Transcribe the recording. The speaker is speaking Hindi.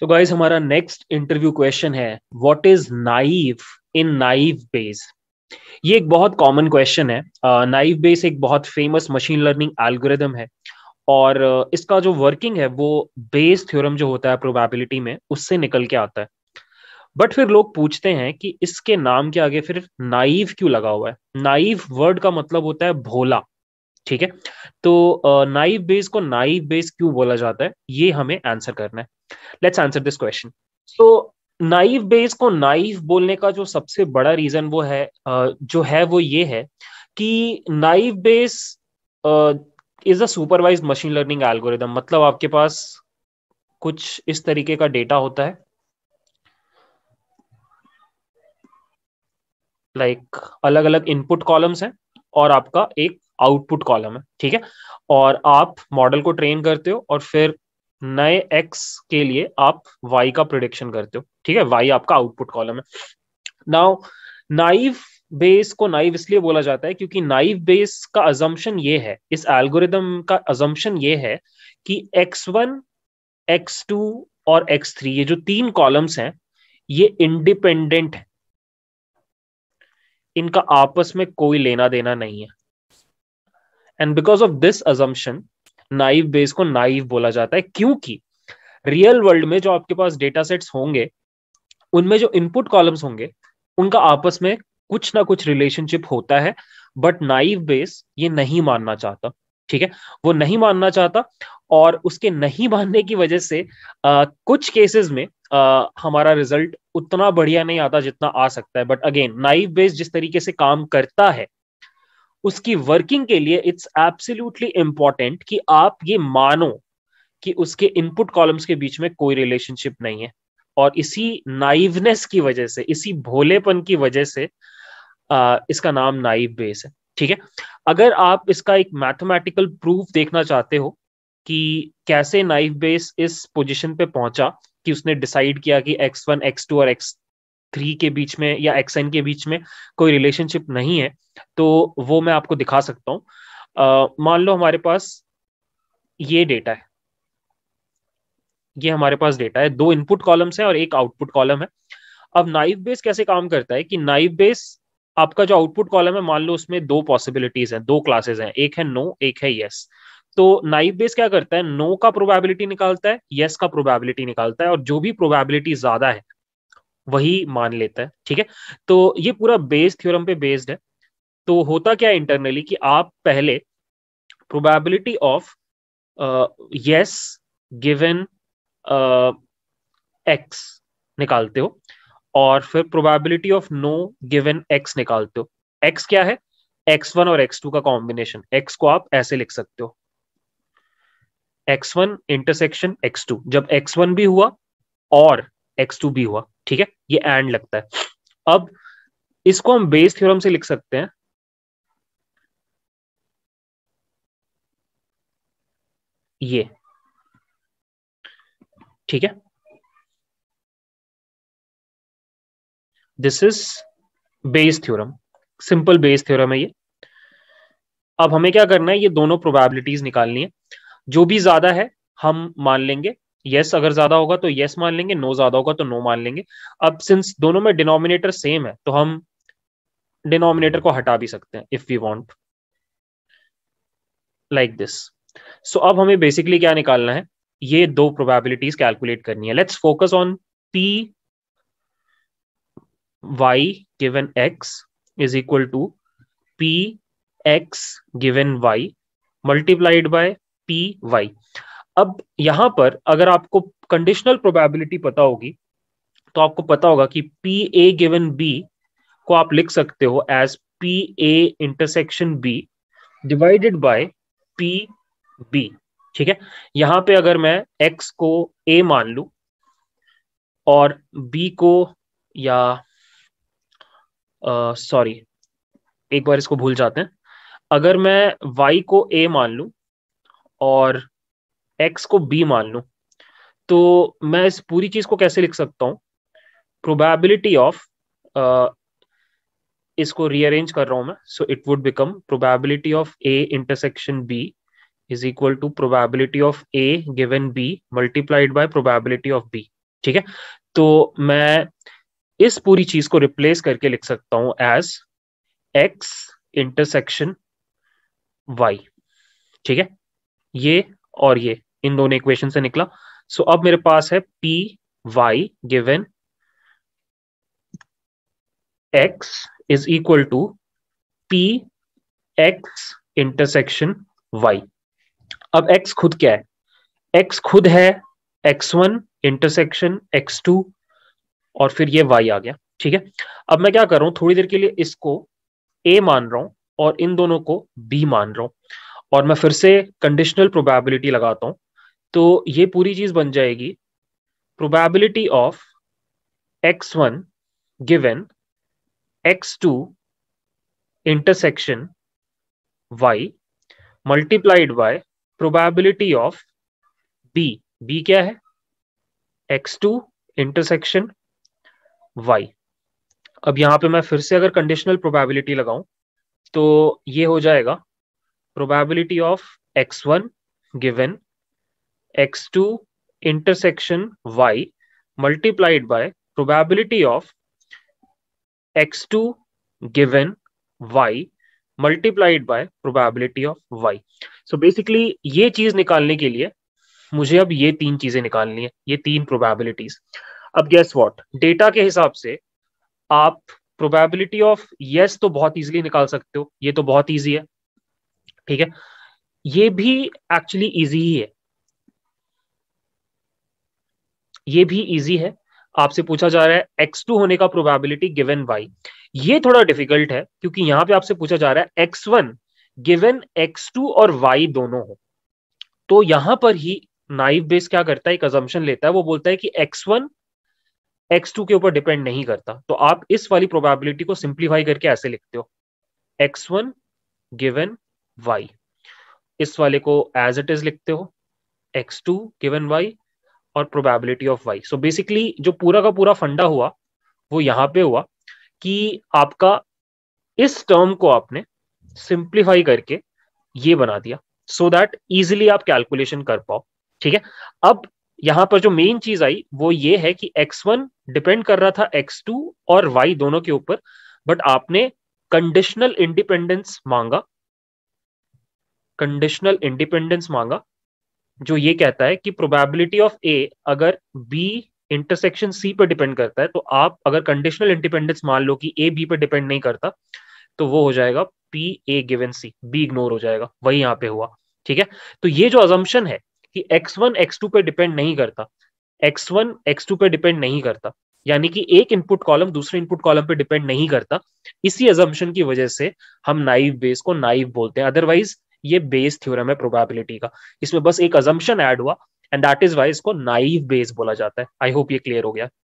सो गाइस हमारा नेक्स्ट इंटरव्यू क्वेश्चन है what is naive in naive Bayes ये एक बहुत कॉमन क्वेश्चन है नाइव uh, बेस एक बहुत फेमस मशीन लर्निंग एल्गोरिदम है और uh, इसका जो वर्किंग है वो बेस थ्योरम जो होता है प्रोबेबिलिटी में उससे निकल के आता है बट फिर लोग पूछते हैं कि इसके नाम के आगे फिर नाइव क्यों लगा हुआ है नाइव वर्ड का मतलब होता है भोला ठीक है तो नाइव बेस को नाइव बेस क्यों बोला जाता है ये हमें आंसर करना है let's answer this question so naive Bayes को नाइव बोलने का जो सबसे बड़ा रीजन वो है जो है वो ये है कि naive Bayes is a supervise machine learning algorithm मतलब आपके पास कुछ इस तरीके का डेटा होता है लाइक like, अलग अलग इनपुट कॉलम्स हैं और आपका एक आउटपुट कॉलम है ठीक है और आप मॉडल को ट्रेन करते हो और फिर नए एक्स के लिए आप वाई का प्रोडिक्शन करते हो ठीक है वाई आपका आउटपुट कॉलम है नाउ नाइव बेस को नाइव इसलिए बोला जाता है क्योंकि नाइव बेस का अजम्पन ये है इस एल्गोरिदम का अजम्पन ये है कि एक्स वन एक्स टू और एक्स थ्री ये जो तीन कॉलम्स हैं ये इंडिपेंडेंट है इनका आपस में कोई लेना देना नहीं है and because of this assumption naive Bayes को नाइव बोला जाता है क्योंकि रियल वर्ल्ड में जो आपके पास डेटा सेट्स होंगे उनमें जो इनपुट कॉलम्स होंगे उनका आपस में कुछ ना कुछ रिलेशनशिप होता है बट नाइव बेस ये नहीं मानना चाहता ठीक है वो नहीं मानना चाहता और उसके नहीं मानने की वजह से आ, कुछ केसेस में आ, हमारा रिजल्ट उतना बढ़िया नहीं आता जितना आ सकता है बट अगेन नाइव बेस जिस तरीके से काम करता है उसकी वर्किंग के लिए इट्स एब्सोल्युटली इंपॉर्टेंट कि आप ये मानो कि उसके इनपुट कॉलम्स के बीच में कोई रिलेशनशिप नहीं है और इसी नाइवनेस की वजह से इसी भोलेपन की वजह से आ, इसका नाम नाइव बेस है ठीक है अगर आप इसका एक मैथमेटिकल प्रूफ देखना चाहते हो कि कैसे नाइव बेस इस पोजीशन पे पहुंचा कि उसने डिसाइड किया कि एक्स वन एक्स टू और एक्स थ्री के बीच में या एक्स एन के बीच में कोई रिलेशनशिप नहीं है तो वो मैं आपको दिखा सकता हूं मान लो हमारे पास ये डेटा है ये हमारे पास डेटा है दो इनपुट कॉलम्स है और एक आउटपुट कॉलम है अब नाइफ बेस कैसे काम करता है कि नाइफ बेस आपका जो आउटपुट कॉलम है मान लो उसमें दो पॉसिबिलिटीज हैं दो क्लासेस हैं एक है नो एक है यस तो नाइव बेस क्या करता है नो का प्रोबेबिलिटी निकालता है यस का प्रोबेबिलिटी निकालता है और जो भी प्रोबेबिलिटी ज्यादा है वही मान लेता है ठीक है तो ये पूरा बेस थ्योरम पे बेस्ड है तो होता क्या इंटरनली कि आप पहले probability of yes given X निकालते हो और फिर probability of no given X निकालते हो एक्स क्या है एक्स वन और एक्स टू का कॉम्बिनेशन एक्स को आप ऐसे लिख सकते हो X one intersection X two जब एक्स वन भी हुआ और एक्स टू भी हुआ ठीक है ये एंड लगता है अब इसको हम बेस थ्योरम से लिख सकते हैं ये ठीक है this is Bayes theorem simple Bayes theorem है ये अब हमें क्या करना है ये दोनों प्रोबेबिलिटीज निकालनी है जो भी ज्यादा है हम मान लेंगे यस अगर ज्यादा होगा तो यस मान लेंगे नो ज्यादा होगा तो नो मान लेंगे अब सिंस दोनों में डिनोमिनेटर सेम है तो हम डिनोमिनेटर को हटा भी सकते हैं if we want like this so अब हमें बेसिकली क्या निकालना है ये दो प्रोबेबिलिटीज कैलकुलेट करनी है let's focus on P Y given X is equal to P X given Y multiplied by P Y अब यहां पर अगर आपको कंडीशनल प्रोबेबिलिटी पता होगी तो आपको पता होगा कि पी ए गिवन बी को आप लिख सकते हो as P A intersection B divided by P B ठीक है यहां पे अगर मैं एक्स को ए मान लू और बी को या सॉरी एक बार इसको भूल जाते हैं अगर मैं वाई को ए मान लू और एक्स को बी मान लू तो मैं इस पूरी चीज को कैसे लिख सकता हूं प्रोबेबिलिटी ऑफ uh, इसको रीअरेंज कर रहा हूं मैं so it would become probability of A intersection B is equal to probability of A given B multiplied by probability of B ठीक है तो मैं इस पूरी चीज को रिप्लेस करके लिख सकता हूं एज एक्स इंटरसेक्शन वाई ठीक है ये और ये इन दोनों इक्वेशन से निकला सो so, अब मेरे पास है P Y given X is equal to P X intersection Y अब एक्स खुद क्या है एक्स खुद है X one intersection X two और फिर ये वाई आ गया ठीक है अब मैं क्या कर रहा हूं थोड़ी देर के लिए इसको ए मान रहा हूं और इन दोनों को बी मान रहा हूं और मैं फिर से कंडीशनल प्रोबेबिलिटी लगाता हूं तो ये पूरी चीज बन जाएगी probability of X one given X two intersection Y multiplied by probability of B B क्या है एक्स टू इंटरसेक्शन वाई अब यहां पे मैं फिर से अगर कंडीशनल प्रोबेबिलिटी लगाऊं तो ये हो जाएगा probability of X one given x2 intersection y multiplied by probability of x2 given y multiplied by probability of Y so basically ये चीज निकालने के लिए मुझे अब ये तीन चीजें निकालनी है ये तीन प्रोबेबिलिटीज अब गेस व्हाट डेटा के हिसाब से आप प्रोबेबिलिटी ऑफ यस तो बहुत इजीली निकाल सकते हो ये तो बहुत इजी है ठीक है ये भी एक्चुअली इजी ही है ये भी इजी है आपसे पूछा जा रहा है एक्स टू होने का प्रोबेबिलिटी गिवन वाई ये थोड़ा डिफिकल्ट है क्योंकि यहां पे आपसे पूछा जा रहा है X one given X two और वाई दोनों हो तो यहां पर ही नाइव बेस क्या करता है एक अजम्पन लेता है वो बोलता है कि एक्स वन एक्स टू के ऊपर डिपेंड नहीं करता तो आप इस वाली प्रोबेबिलिटी को सिंप्लीफाई करके ऐसे लिखते हो एक्स वन गिवन वाई इस वाले को एज इट इज लिखते हो एक्स टू गिवन वाई और probability of Y so basically जो पूरा का पूरा फंडा हुआ वो यहां पे हुआ कि आपका इस टर्म को आपने सिंप्लीफाई करके ये बना दिया सो दैट इजिली आप कैलकुलेशन कर पाओ ठीक है अब यहां पर जो मेन चीज आई वो ये है कि x1 डिपेंड कर रहा था x2 और y दोनों के ऊपर बट आपने कंडीशनल इंडिपेंडेंस मांगा कंडीशनल इंडिपेंडेंस मांगा जो ये कहता है कि प्रोबेबिलिटी ऑफ ए अगर बी इंटरसेक्शन सी पर डिपेंड करता है तो आप अगर कंडीशनल इंडिपेंडेंस मान लो कि ए बी पर डिपेंड नहीं करता तो वो हो जाएगा P A given C B ignore हो जाएगा वही यहाँ पे हुआ ठीक है तो ये जो अजम्पन है कि एक्स वन एक्स टू पर डिपेंड नहीं करता एक्स वन एक्स टू पर डिपेंड नहीं करता यानी कि एक इनपुट कॉलम दूसरे इनपुट कॉलम पे डिपेंड नहीं करता इसी एजम्पन की वजह से हम नाइव बेस को नाइव बोलते हैं अदरवाइज ये बेस थ्योरम है प्रोबेबिलिटी का इसमें बस एक अजम्पन ऐड हुआ एंड दैट इज वाई इसको नाइव बेस बोला जाता है आई होप ये क्लियर हो गया